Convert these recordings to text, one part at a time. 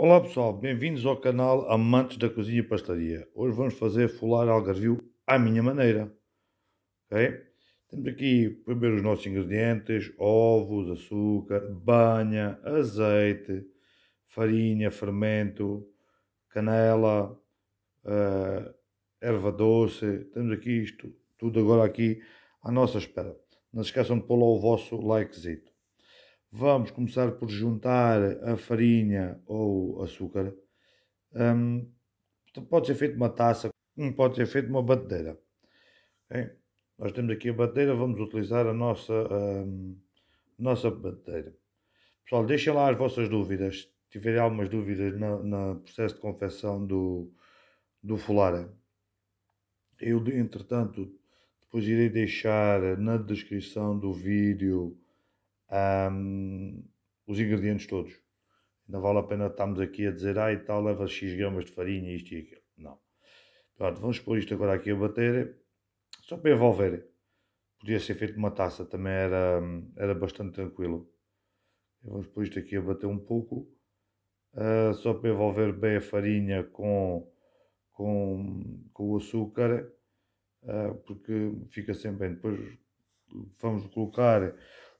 Olá pessoal, bem-vindos ao canal Amantes da Cozinha e Pastaria. Hoje vamos fazer folar algarvio à minha maneira. Okay? Temos aqui primeiro os nossos ingredientes, ovos, açúcar, banha, azeite, farinha, fermento, canela, uh, erva doce. Temos aqui isto tudo agora aqui à nossa espera. Não se esqueçam de pôr lá o vosso likezito. Vamos começar por juntar a farinha ou açúcar. Um, então pode ser feito uma taça, hum, pode ser feito uma batedeira. Okay? Nós temos aqui a batedeira, vamos utilizar a nossa, um, nossa batedeira. Pessoal, deixem lá as vossas dúvidas. Se tiverem algumas dúvidas no processo de confecção do, do fulara. Eu, entretanto, depois irei deixar na descrição do vídeo um, os ingredientes todos. Não vale a pena estarmos aqui a dizer, ah e tal, leva X gramas de farinha, isto e aquilo. Não. Pronto, vamos pôr isto agora aqui a bater, só para envolver. Podia ser feito uma taça, também era, era bastante tranquilo. Vamos pôr isto aqui a bater um pouco, uh, só para envolver bem a farinha com, com, com o açúcar, uh, porque fica sempre bem. Depois vamos colocar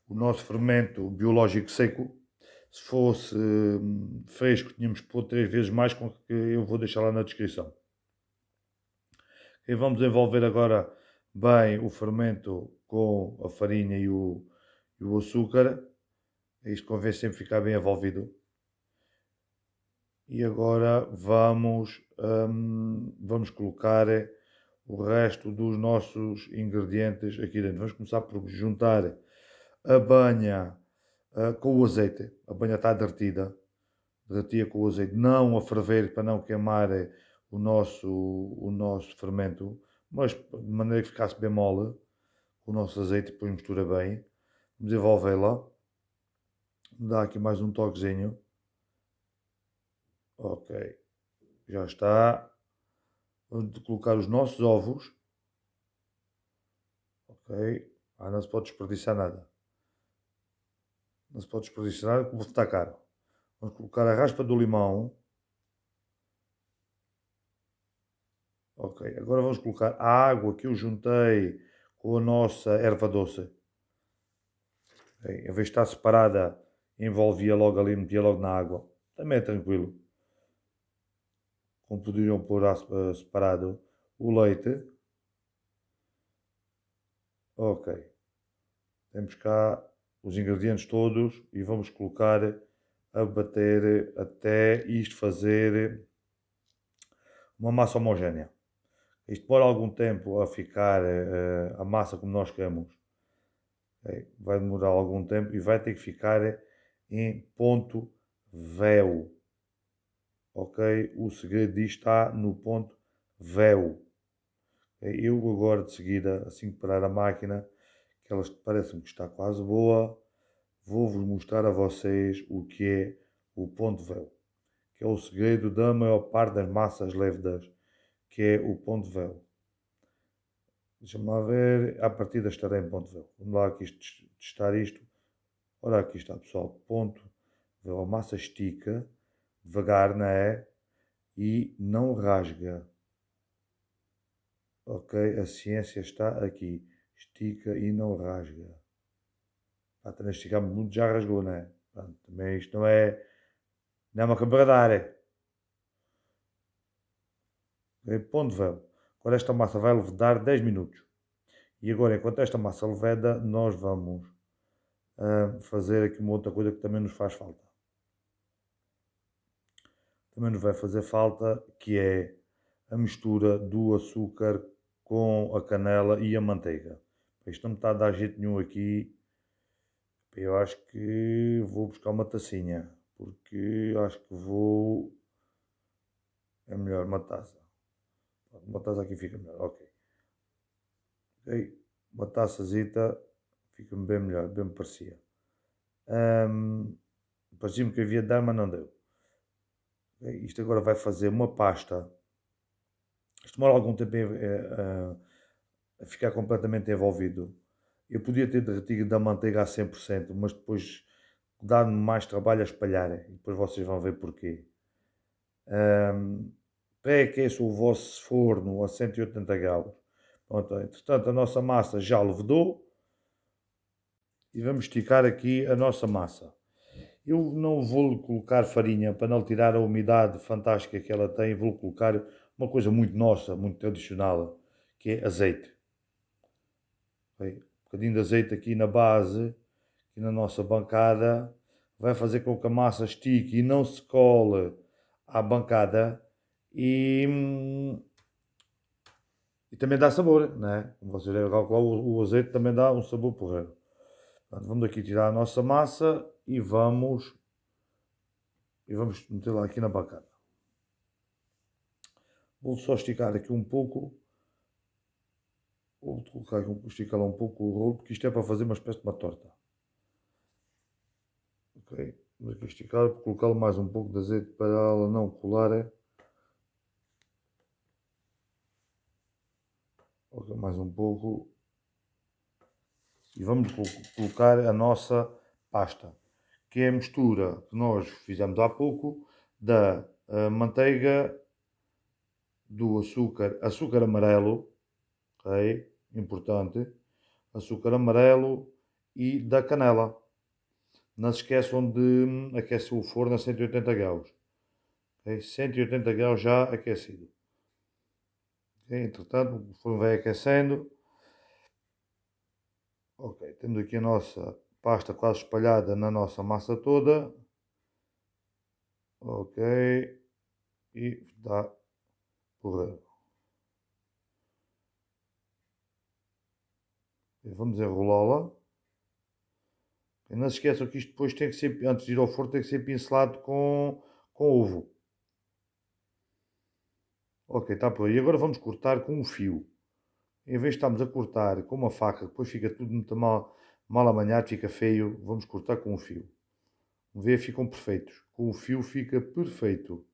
o nosso fermento biológico seco. Se fosse hum, fresco, tínhamos que pôr três vezes mais, com que eu vou deixar lá na descrição. E vamos envolver agora bem o fermento com a farinha e o, e o açúcar. Isto convém sempre ficar bem envolvido. E agora vamos, hum, vamos colocar o resto dos nossos ingredientes aqui dentro. Vamos começar por juntar a banha uh, com o azeite. A banha está derretida. Derretia com o azeite. Não a ferver para não queimar eh, o nosso, o nosso fermento, mas de maneira que ficasse bem mole. O nosso azeite, depois mistura bem. desenvolvê la Dá aqui mais um toquezinho. Ok. Já está. Vamos colocar os nossos ovos. Ok. Ah, não se pode desperdiçar nada. Não se pode desperdiçar, como está caro. Vamos colocar a raspa do limão. Ok, agora vamos colocar a água que eu juntei com a nossa erva doce. Okay. Em vez de estar separada, envolvia logo ali, metia logo na água. Também é tranquilo. Como poderiam pôr eh, separado o leite. Ok. Temos cá os ingredientes todos e vamos colocar a bater até isto fazer uma massa homogénea. Isto demora algum tempo a ficar eh, a massa como nós queremos. É, vai demorar algum tempo e vai ter que ficar em ponto véu. Ok? O segredo disto está no ponto véu. É, eu agora de seguida, assim que parar a máquina, que ela parece-me que está quase boa, vou-vos mostrar a vocês o que é o ponto véu, que é o segredo da maior parte das massas lévidas, que é o ponto véu. Deixa-me lá ver, a partida estarei em ponto véu. Vamos lá aqui testar isto. Ora, aqui está, pessoal, ponto véu. A massa estica, devagar, não é? E não rasga. Ok? A ciência está aqui estica e não rasga. Pá, também esticar muito já rasgou, né? Pronto, também isto não é. Não é uma quebradária. ponto velho. Agora esta massa vai levedar 10 minutos. E agora, enquanto esta massa leveda, nós vamos uh, fazer aqui uma outra coisa que também nos faz falta. Também nos vai fazer falta, que é a mistura do açúcar com a canela e a manteiga. Isto não me está a dar jeito nenhum aqui. Eu acho que vou buscar uma tacinha. Porque acho que vou. É melhor uma taça. Uma taça aqui fica melhor. Ok. Ok. Uma taça fica-me bem melhor. Bem me parecia. Um, Parecia-me que havia de dar, mas não deu. Okay. Isto agora vai fazer uma pasta. Isto demora algum tempo a, a ficar completamente envolvido. Eu podia ter derretido da manteiga a 100%, mas depois dá-me mais trabalho a espalhar. E depois vocês vão ver porquê. Um, Pré-aqueça é o vosso forno a 180 graus. Pronto, entretanto, a nossa massa já levedou. E vamos esticar aqui a nossa massa. Eu não vou colocar farinha para não tirar a umidade fantástica que ela tem. Vou colocar uma coisa muito nossa, muito tradicional, que é azeite. Bem, um bocadinho de azeite aqui na base, aqui na nossa bancada, vai fazer com que a massa estique e não se cole à bancada e, hum, e também dá sabor, né? Como vocês devem calcular, o, o azeite também dá um sabor porreiro. Portanto, vamos aqui tirar a nossa massa e vamos e vamos meter la aqui na bancada. Vou só esticar aqui um pouco Vou colocar um esticar lá um pouco o rolo, porque isto é para fazer uma espécie de uma torta. Ok, vamos aqui esticar, colocar mais um pouco de azeite para ela não colar. É? ok? mais um pouco. E vamos colocar a nossa pasta, que é a mistura que nós fizemos há pouco da eh, manteiga, do açúcar, açúcar amarelo, é importante. Açúcar amarelo e da canela. Não se esqueçam de hum, aquecer o forno a 180 graus. Okay? 180 graus já aquecido. Okay? Entretanto, o forno vai aquecendo. Ok, tendo aqui a nossa pasta quase espalhada na nossa massa toda. Ok. E dá por Vamos enrolá-la. Não se esqueçam que isto depois tem que ser, antes de ir ao forno, tem que ser pincelado com, com ovo. Ok, está por aí. Agora vamos cortar com um fio. Em vez de estarmos a cortar com uma faca, depois fica tudo muito mal, mal amanhado, fica feio, vamos cortar com um fio. Vê, ficam perfeitos. Com o fio fica perfeito.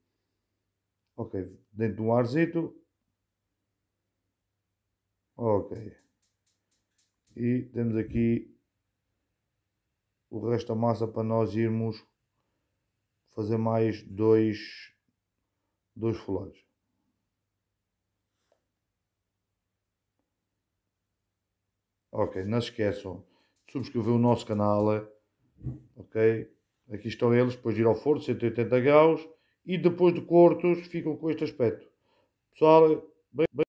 Ok, dentro de um arzito. Ok e temos aqui o resto da massa para nós irmos fazer mais dois, dois folares. Ok, não se esqueçam de subscrever o nosso canal, ok? Aqui estão eles, depois de ir ao forno, 180 graus, e depois de cortos ficam com este aspecto. Pessoal, bem... bem